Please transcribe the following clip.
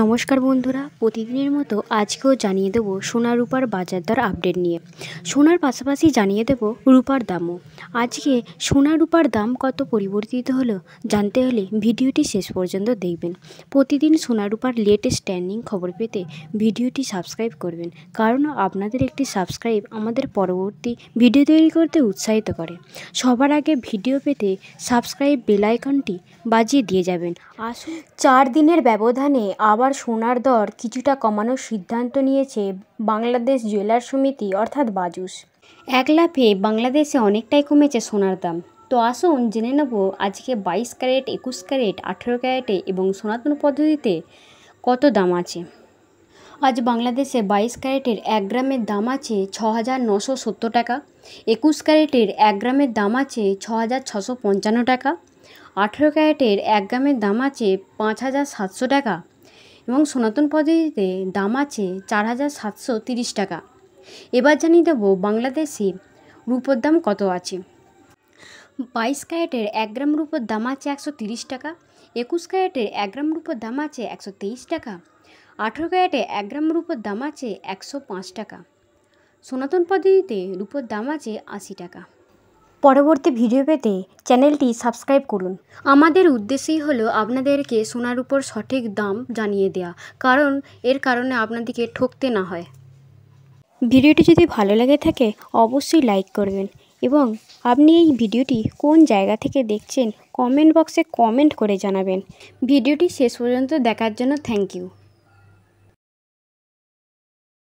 নমস্কার বন্ধুরা প্রতিদিনের মতো আজকেও জানিয়ে দেবো সোনা রূপার বাজার দর আপডেট নিয়ে সোনার পাশাপাশি জানিয়ে দেব রূপার দামও আজকে সোনা রূপার দাম কত পরিবর্তিত হলো জানতে হলে ভিডিওটি শেষ পর্যন্ত দেখবেন প্রতিদিন সোনা রূপার লেটেস্ট ট্রেন্ডিং খবর পেতে ভিডিওটি সাবস্ক্রাইব করবেন কারণ আপনাদের একটি সাবস্ক্রাইব আমাদের পরবর্তী ভিডিও তৈরি করতে উৎসাহিত করে সবার আগে ভিডিও পেতে সাবস্ক্রাইব বেলাইকনটি বাজিয়ে দিয়ে যাবেন আসুন চার দিনের ব্যবধানে আবার সোনার দর কিছুটা কমানোর সিদ্ধান্ত নিয়েছে বাংলাদেশ জুয়েলার সমিতি অর্থাৎ বাজুস এক লাফে বাংলাদেশে অনেকটাই কমেছে সোনার দাম তো আসুন জেনে নেব আজকে বাইশ ক্যারেট একুশ ক্যারেট আঠেরো ক্যারেটে এবং সনাতন পদ্ধতিতে কত দাম আছে আজ বাংলাদেশে বাইশ ক্যারেটের এক গ্রামের দাম আছে ছ হাজার নশো সত্তর টাকা একুশ ক্যারেটের এক গ্রামের দাম আছে ছ হাজার ছশো পঞ্চান্ন টাকা আঠেরো ক্যারেটের এক গ্রামের দাম আছে পাঁচ হাজার সাতশো টাকা এবং সনাতন পদ্ধতিতে দাম আছে চার হাজার সাতশো তিরিশ টাকা এবার জানিয়ে দেবো বাংলাদেশে রূপোর দাম কত আছে বাইশ ক্যারেটের এক গ্রাম রূপোর দাম আছে একশো তিরিশ টাকা একুশ ক্যারেটের এক গ্রাম রূপোর দাম আছে একশো তেইশ টাকা আঠেরো ক্যারেটে এক গ্রাম রূপোর দাম আছে একশো পাঁচ টাকা সনাতন পদ্ধতিতে রূপোর দাম আছে আশি টাকা পরবর্তী ভিডিও পেতে চ্যানেলটি সাবস্ক্রাইব করুন আমাদের উদ্দেশ্যই হলো আপনাদেরকে সোনার উপর সঠিক দাম জানিয়ে দেয়া কারণ এর কারণে আপনাদেরকে ঠকতে না হয় ভিডিওটি যদি ভালো লাগে থাকে অবশ্যই লাইক করবেন এবং আপনি এই ভিডিওটি কোন জায়গা থেকে দেখছেন কমেন্ট বক্সে কমেন্ট করে জানাবেন ভিডিওটি শেষ পর্যন্ত দেখার জন্য থ্যাংক ইউ